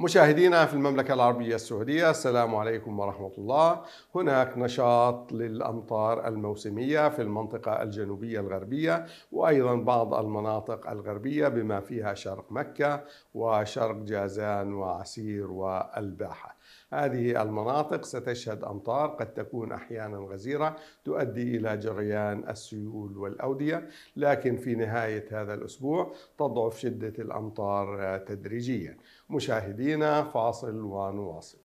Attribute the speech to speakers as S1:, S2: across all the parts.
S1: مشاهدينا في المملكة العربية السعودية السلام عليكم ورحمة الله هناك نشاط للأمطار الموسمية في المنطقة الجنوبية الغربية وأيضا بعض المناطق الغربية بما فيها شرق مكة وشرق جازان وعسير والباحة هذه المناطق ستشهد أمطار قد تكون أحيانا غزيرة تؤدي إلى جريان السيول والأودية لكن في نهاية هذا الأسبوع تضعف شدة الأمطار تدريجيا مشاهدينا فاصل ونواصل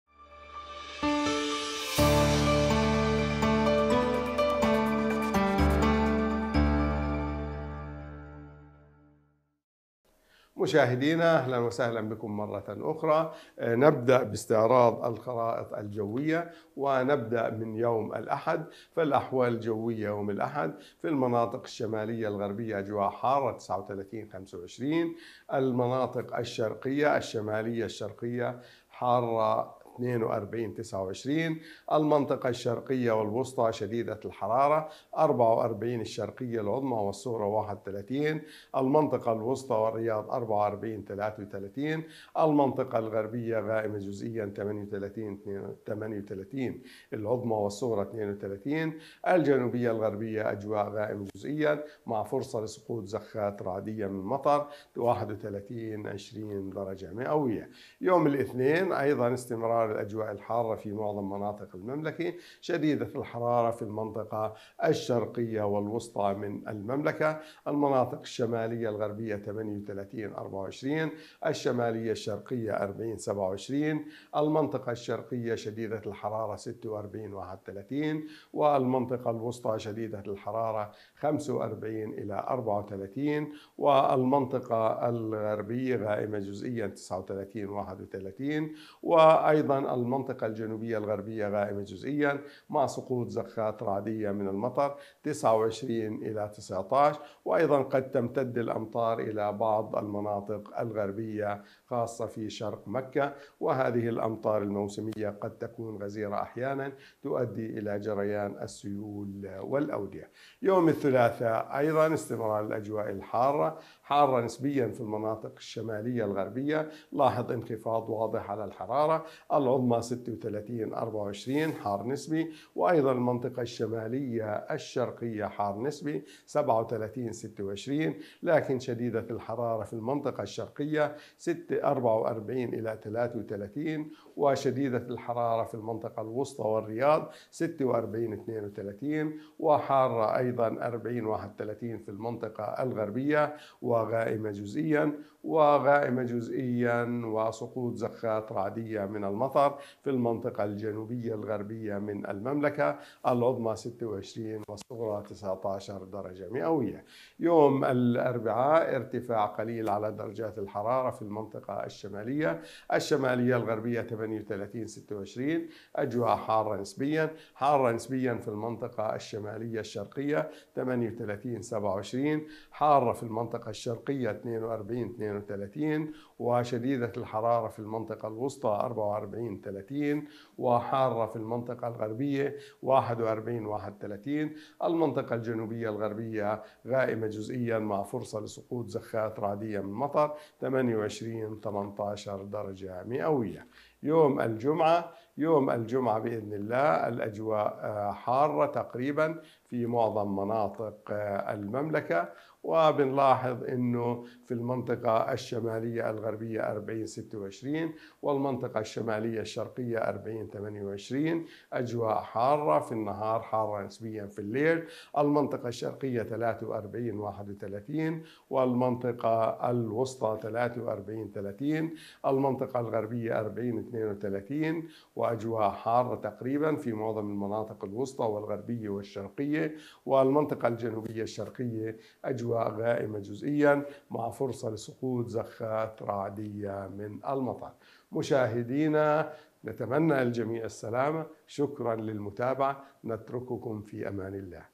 S1: مشاهدينا اهلا وسهلا بكم مره اخرى آه، نبدا باستعراض الخرائط الجويه ونبدا من يوم الاحد فالاحوال الجويه يوم الاحد في المناطق الشماليه الغربيه اجواء حاره 39 25 المناطق الشرقيه الشماليه الشرقيه حارة 42 29 المنطقة الشرقية والوسطى شديدة الحرارة 44 الشرقية العظمى والصغرى 31 المنطقة الوسطى والرياض 44 33 المنطقة الغربية غائمة جزئيا 38 38 العظمى والصغرى 32 الجنوبية الغربية أجواء غائمة جزئيا مع فرصة لسقوط زخات رعدية من مطر 31 20 درجة مئوية يوم الاثنين أيضا استمرار الأجواء الحارة في معظم مناطق المملكة شديدة الحرارة في المنطقة الشرقية والوسطى من المملكة المناطق الشمالية الغربية 38 24 الشمالية الشرقية 40 27 المنطقة الشرقية شديدة الحرارة 46 31 والمنطقة الوسطى شديدة الحرارة 45 إلى 34 والمنطقة الغربية غائمة جزئيا 39 31 وأيضا المنطقة الجنوبية الغربية غائمة جزئيا مع سقوط زخات رعدية من المطر 29 إلى 19 وأيضا قد تمتد الأمطار إلى بعض المناطق الغربية خاصة في شرق مكة وهذه الأمطار الموسمية قد تكون غزيرة أحيانا تؤدي إلى جريان السيول والأودية يوم الثلاثاء أيضا استمرار الأجواء الحارة حارة نسبيا في المناطق الشمالية الغربية لاحظ انخفاض واضح على الحرارة العظمى 36 24 حار نسبي وأيضا المنطقة الشمالية الشرقية حار نسبي 37 26 لكن شديدة الحرارة في المنطقة الشرقية 6 44 إلى 33 وشديدة الحرارة في المنطقة الوسطى والرياض 46 32 وحارة أيضا 40 31 في المنطقة الغربية وغائمة جزئيا وغائمة جزئيا وسقوط زخات رعدية من المطر في المنطقة الجنوبية الغربية من المملكة العظمى 26 والصغرى 19 درجة مئوية يوم الأربعاء ارتفاع قليل على درجات الحرارة في المنطقة الشمالية الشمالية الغربية 38 26 أجواء حارة نسبيا حارة نسبيا في المنطقة الشمالية الشرقية 38 27 حارة في المنطقة الشرقية 42 32 وشديدة الحرارة في المنطقة الوسطى 44 30 وحارة في المنطقة الغربية 41 31 المنطقة الجنوبية الغربية غائمة جزئيا مع فرصة لسقوط زخات رعدية من مطر 28 18 درجة مئوية يوم الجمعة يوم الجمعة بإذن الله الأجواء آه، حارة تقريبا في معظم مناطق آه، المملكة وبنلاحظ أنه في المنطقة الشمالية الغربية 40 26 والمنطقة الشمالية الشرقية 40 28 أجواء حارة في النهار حارة نسبيا في الليل المنطقة الشرقية 43 31 والمنطقة الوسطى 43 30 المنطقة الغربية 40 32 وأجواء حارة تقريبا في معظم المناطق الوسطى والغربية والشرقية والمنطقة الجنوبية الشرقية أجواء غائمة جزئيا مع فرصة لسقوط زخات رعدية من المطر مشاهدينا نتمنى الجميع السلامة شكرا للمتابعة نترككم في أمان الله